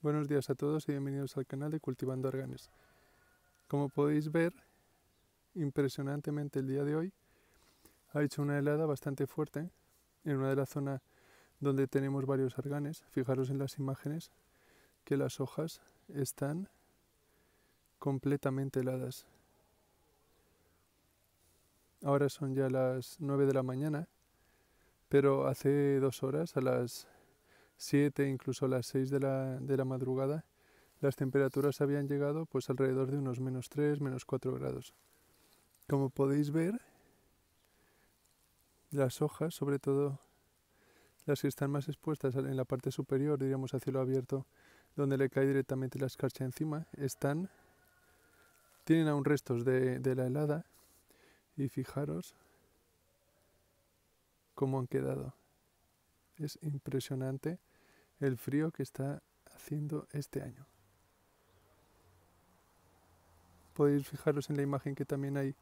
Buenos días a todos y bienvenidos al canal de Cultivando Arganes. Como podéis ver, impresionantemente el día de hoy ha hecho una helada bastante fuerte en una de las zonas donde tenemos varios arganes. Fijaros en las imágenes que las hojas están completamente heladas. Ahora son ya las 9 de la mañana, pero hace dos horas, a las 7, incluso las 6 de la, madrugada, las temperaturas habían llegado pues alrededor de unos menos 3, menos 4 grados. Como podéis ver, las hojas, sobre todo las que están más expuestas en la parte superior, diríamos a cielo abierto, donde le cae directamente la escarcha encima, están tienen aún restos de, de la helada y fijaros cómo han quedado. Es impresionante el frío que está haciendo este año. Podéis fijaros en la imagen que también hay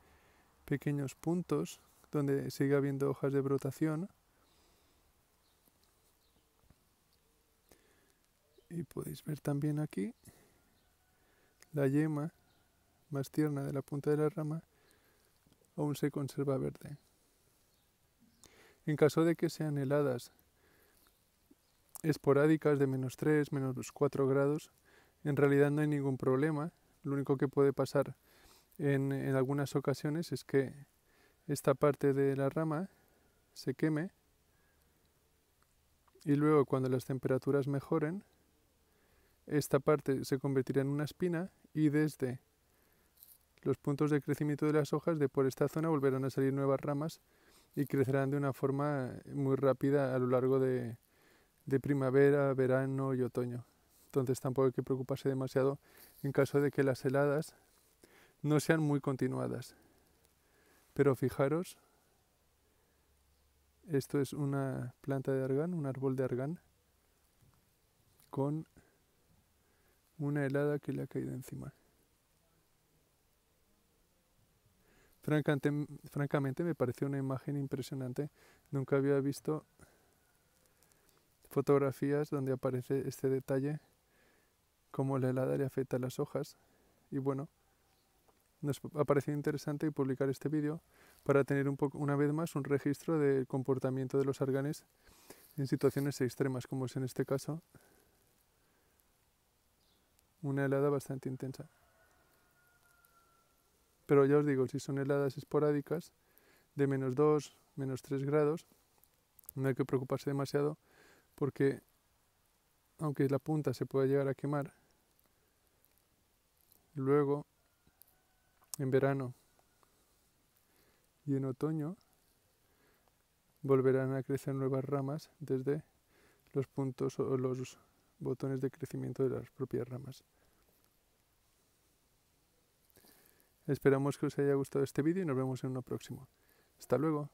pequeños puntos donde sigue habiendo hojas de brotación. Y podéis ver también aquí la yema más tierna de la punta de la rama aún se conserva verde. En caso de que sean heladas esporádicas de menos 3, menos 4 grados, en realidad no hay ningún problema. Lo único que puede pasar en, en algunas ocasiones es que esta parte de la rama se queme y luego cuando las temperaturas mejoren, esta parte se convertirá en una espina y desde los puntos de crecimiento de las hojas de por esta zona volverán a salir nuevas ramas y crecerán de una forma muy rápida a lo largo de, de primavera, verano y otoño. Entonces tampoco hay que preocuparse demasiado en caso de que las heladas no sean muy continuadas. Pero fijaros, esto es una planta de argán, un árbol de argán, con una helada que le ha caído encima. Francamente, francamente me pareció una imagen impresionante. Nunca había visto fotografías donde aparece este detalle, cómo la helada le afecta a las hojas. Y bueno, nos ha parecido interesante publicar este vídeo para tener un una vez más un registro del comportamiento de los arganes en situaciones extremas, como es en este caso una helada bastante intensa. Pero ya os digo, si son heladas esporádicas de menos 2, menos 3 grados, no hay que preocuparse demasiado porque aunque la punta se pueda llegar a quemar, luego en verano y en otoño volverán a crecer nuevas ramas desde los puntos o los botones de crecimiento de las propias ramas. Esperamos que os haya gustado este vídeo y nos vemos en uno próximo. Hasta luego.